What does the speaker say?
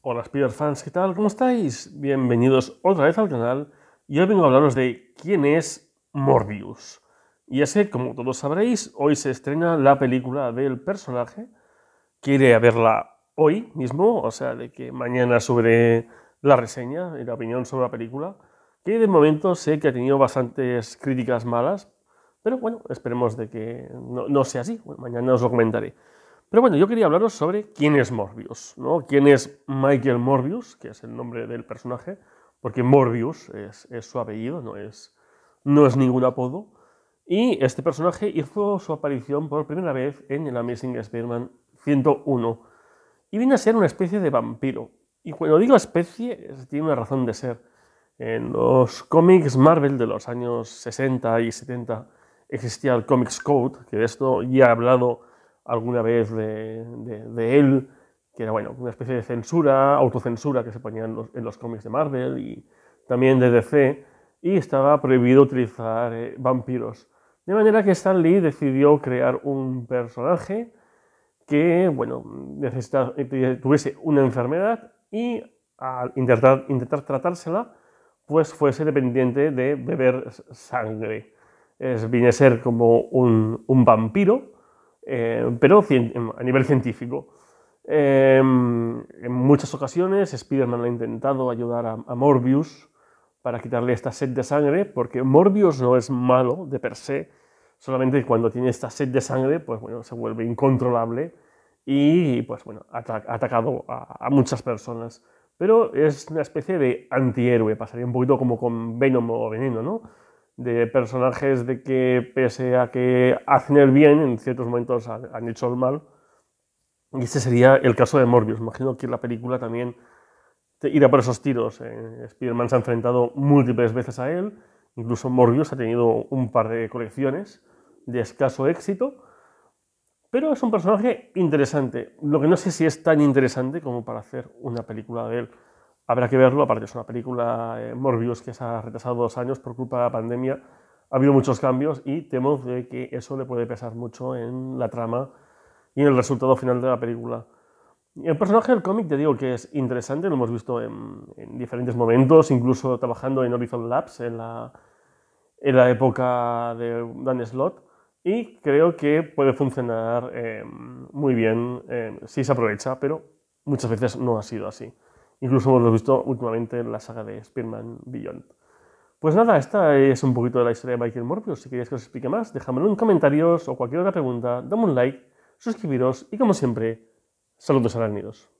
Hola Spider fans, ¿qué tal? ¿Cómo estáis? Bienvenidos otra vez al canal y hoy vengo a hablaros de quién es Morbius. Y es como todos sabréis, hoy se estrena la película del personaje. Quiere verla hoy mismo, o sea, de que mañana sobre la reseña y la opinión sobre la película, que de momento sé que ha tenido bastantes críticas malas, pero bueno, esperemos de que no, sea así. mañana os lo comentaré. Pero bueno, yo quería hablaros sobre quién es Morbius, ¿no? ¿Quién es Michael Morbius, que es el nombre del personaje? Porque Morbius es, su apellido, no es, no es ningún apodo. Y este personaje hizo su aparición por primera vez en el Amazing Spider-Man 101. Y viene a ser una especie de vampiro. Y cuando digo especie, tiene una razón de ser. En los cómics Marvel de los años 60 y 70 existía el Comics Code, que de esto ya he hablado alguna vez de, él, que era bueno, una especie de censura, autocensura que se ponía en los, cómics de Marvel y también de DC, y estaba prohibido utilizar eh, vampiros. De manera que Stan Lee decidió crear un personaje que, bueno, eh, tuviese una enfermedad y al intentar, intentar tratársela, pues fuese dependiente de beber sangre. Es, viene a ser como un, un vampiro, eh, pero a nivel científico. Em, en muchas ocasiones Spider-Man ha intentado ayudar a, Morbius para quitarle esta sed de sangre, porque Morbius no es malo de per se, solamente cuando tiene esta sed de sangre, pues bueno, se vuelve incontrolable y pues bueno, ha atacado a, a, muchas personas. Pero es una especie de antihéroe, pasaría un poquito como con Venom o Veneno, ¿no? de personajes de que pese a que hacen el bien, en ciertos momentos han, hecho el mal. Y este sería el caso de Morbius. Imagino que la película también irá por esos tiros. Eh, Spider-Man se ha enfrentado múltiples veces a él. Incluso Morbius ha tenido un par de colecciones de escaso éxito. Pero es un personaje interesante. Lo que no sé si es tan interesante como para hacer una película de él. Habrá que verlo, aparte es una película eh, Morbius que se ha retrasado dos años por culpa de la pandemia. Ha habido muchos cambios y temo de que eso le puede pesar mucho en la trama y en el resultado final de la película. El personaje del cómic, te digo que es interesante, lo hemos visto en, diferentes momentos, incluso trabajando en Horizon Labs en la, en la época de Dan Slott, y creo que puede funcionar eh, muy bien eh, si se aprovecha, pero muchas veces no ha sido así. Incluso hemos visto últimamente la saga de Spider-Man Beyond. Pues nada, esta es un poquito de la historia de Michael Morpheus. Si queréis que os explique más, dejadme en comentarios o cualquier otra pregunta, dame un like, suscribiros y como siempre, saludos a nidos.